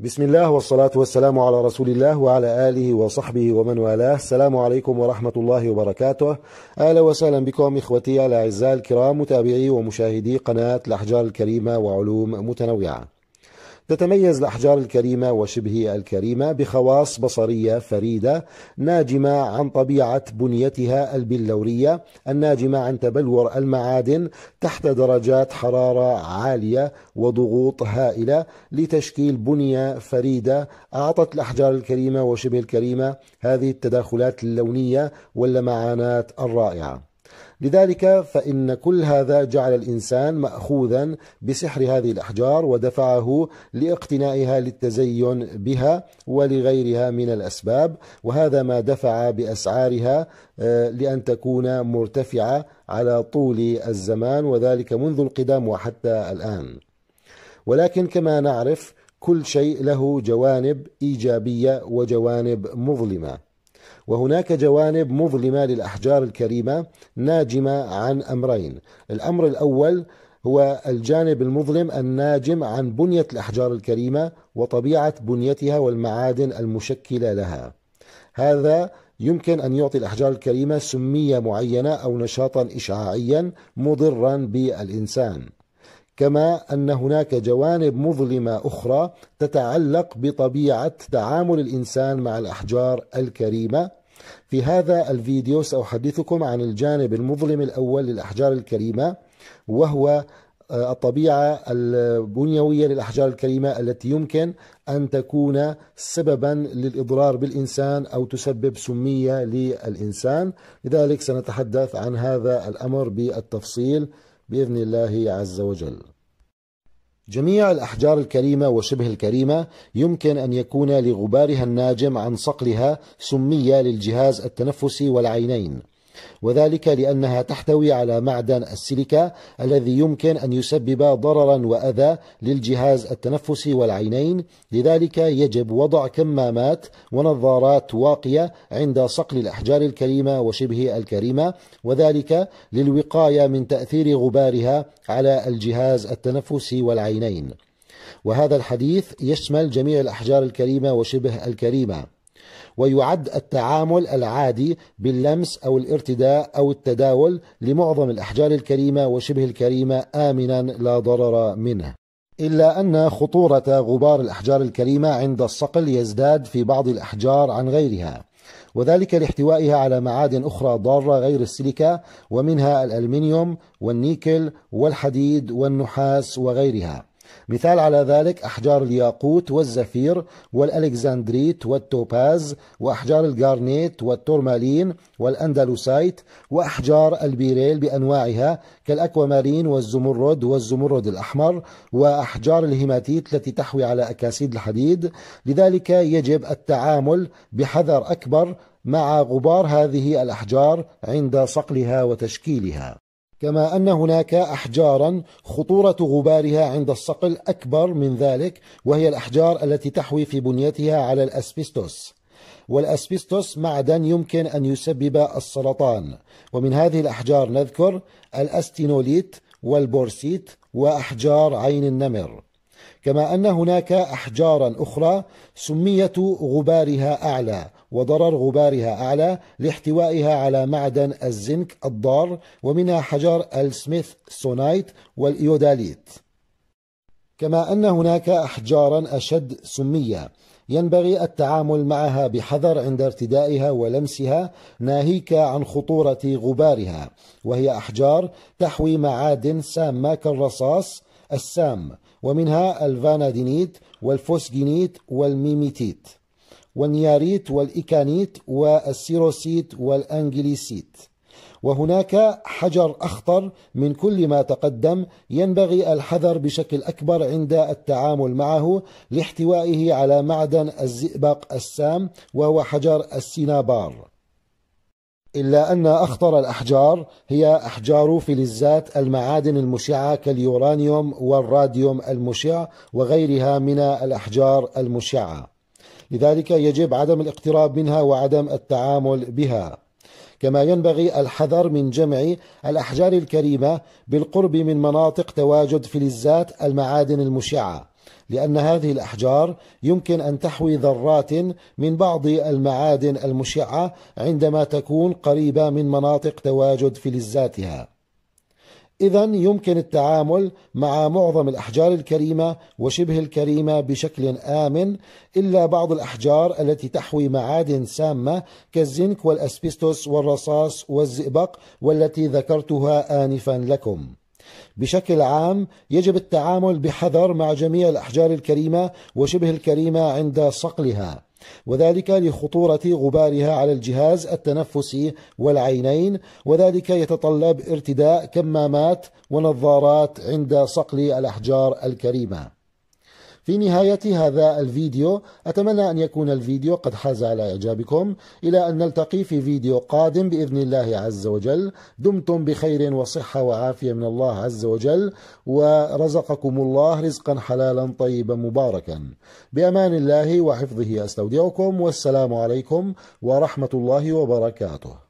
بسم الله والصلاة والسلام على رسول الله وعلى آله وصحبه ومن والاه السلام عليكم ورحمة الله وبركاته أهلا وسهلا بكم إخوتي الأعزاء الكرام متابعي ومشاهدي قناة الأحجار الكريمة وعلوم متنوعة تتميز الأحجار الكريمة وشبه الكريمة بخواص بصرية فريدة ناجمة عن طبيعة بنيتها البلورية الناجمة عن تبلور المعادن تحت درجات حرارة عالية وضغوط هائلة لتشكيل بنية فريدة أعطت الأحجار الكريمة وشبه الكريمة هذه التداخلات اللونية واللمعانات الرائعة لذلك فإن كل هذا جعل الإنسان مأخوذا بسحر هذه الأحجار ودفعه لاقتنائها للتزين بها ولغيرها من الأسباب وهذا ما دفع بأسعارها آه، لأن تكون مرتفعة على طول الزمان وذلك منذ القدم وحتى الآن ولكن كما نعرف كل شيء له جوانب إيجابية وجوانب مظلمة وهناك جوانب مظلمة للأحجار الكريمة ناجمة عن أمرين الأمر الأول هو الجانب المظلم الناجم عن بنية الأحجار الكريمة وطبيعة بنيتها والمعادن المشكلة لها هذا يمكن أن يعطي الأحجار الكريمة سمية معينة أو نشاطا إشعاعيا مضرا بالإنسان كما أن هناك جوانب مظلمة أخرى تتعلق بطبيعة تعامل الإنسان مع الأحجار الكريمة في هذا الفيديو سأحدثكم عن الجانب المظلم الأول للأحجار الكريمة وهو آه، الطبيعة البنيوية للأحجار الكريمة التي يمكن أن تكون سببا للإضرار بالإنسان أو تسبب سمية للإنسان لذلك سنتحدث عن هذا الأمر بالتفصيل باذن الله عز وجل. جميع الأحجار الكريمة وشبه الكريمة يمكن أن يكون لغبارها الناجم عن صقلها سمية للجهاز التنفسي والعينين وذلك لأنها تحتوي على معدن السيليكا الذي يمكن أن يسبب ضررا وأذى للجهاز التنفسي والعينين لذلك يجب وضع كمامات ونظارات واقية عند صقل الأحجار الكريمة وشبه الكريمة وذلك للوقاية من تأثير غبارها على الجهاز التنفسي والعينين وهذا الحديث يشمل جميع الأحجار الكريمة وشبه الكريمة ويعد التعامل العادي باللمس أو الارتداء أو التداول لمعظم الأحجار الكريمة وشبه الكريمة آمنا لا ضرر منه إلا أن خطورة غبار الأحجار الكريمة عند الصقل يزداد في بعض الأحجار عن غيرها وذلك لاحتوائها على معادن أخرى ضارة غير السيليكا ومنها الألمنيوم والنيكل والحديد والنحاس وغيرها مثال على ذلك أحجار الياقوت والزفير والألكسندريت والتوباز وأحجار الجارنيت والتورمالين والأندلوسايت وأحجار البيريل بأنواعها كالأكوامارين والزمرد والزمرد الأحمر وأحجار الهيماتيت التي تحوي على أكاسيد الحديد لذلك يجب التعامل بحذر أكبر مع غبار هذه الأحجار عند صقلها وتشكيلها كما أن هناك أحجارا خطورة غبارها عند الصقل أكبر من ذلك وهي الأحجار التي تحوي في بنيتها على الأسبستوس والأسبستوس معدن يمكن أن يسبب السرطان ومن هذه الأحجار نذكر الأستينوليت والبورسيت وأحجار عين النمر كما أن هناك أحجارا أخرى سمية غبارها أعلى وضرر غبارها أعلى لاحتوائها على معدن الزنك الضار ومنها حجر السميث سونايت والإيوداليت كما أن هناك أحجارا أشد سمية ينبغي التعامل معها بحذر عند ارتدائها ولمسها ناهيك عن خطورة غبارها وهي أحجار تحوي معادن سامة كالرصاص السام ومنها الفانادينيت والفوسجينيت والميميتيت والنياريت والإيكانيت والسيروسيت والأنجليسيت وهناك حجر أخطر من كل ما تقدم ينبغي الحذر بشكل أكبر عند التعامل معه لاحتوائه على معدن الزئبق السام وهو حجر السينابار إلا أن أخطر الأحجار هي أحجار فلزات المعادن المشعة كاليورانيوم والراديوم المشع وغيرها من الأحجار المشعة لذلك يجب عدم الاقتراب منها وعدم التعامل بها كما ينبغي الحذر من جمع الأحجار الكريمة بالقرب من مناطق تواجد فلزات المعادن المشعة لأن هذه الأحجار يمكن أن تحوي ذرات من بعض المعادن المشعة عندما تكون قريبة من مناطق تواجد فلزاتها إذا يمكن التعامل مع معظم الأحجار الكريمة وشبه الكريمة بشكل آمن إلا بعض الأحجار التي تحوي معادن سامة كالزنك والأسبستوس والرصاص والزئبق والتي ذكرتها آنفا لكم. بشكل عام يجب التعامل بحذر مع جميع الأحجار الكريمة وشبه الكريمة عند صقلها وذلك لخطورة غبارها على الجهاز التنفسي والعينين وذلك يتطلب ارتداء كمامات ونظارات عند صقل الأحجار الكريمة في نهاية هذا الفيديو أتمنى أن يكون الفيديو قد حاز على إعجابكم إلى أن نلتقي في فيديو قادم بإذن الله عز وجل دمتم بخير وصحة وعافية من الله عز وجل ورزقكم الله رزقا حلالا طيبا مباركا بأمان الله وحفظه أستودعكم والسلام عليكم ورحمة الله وبركاته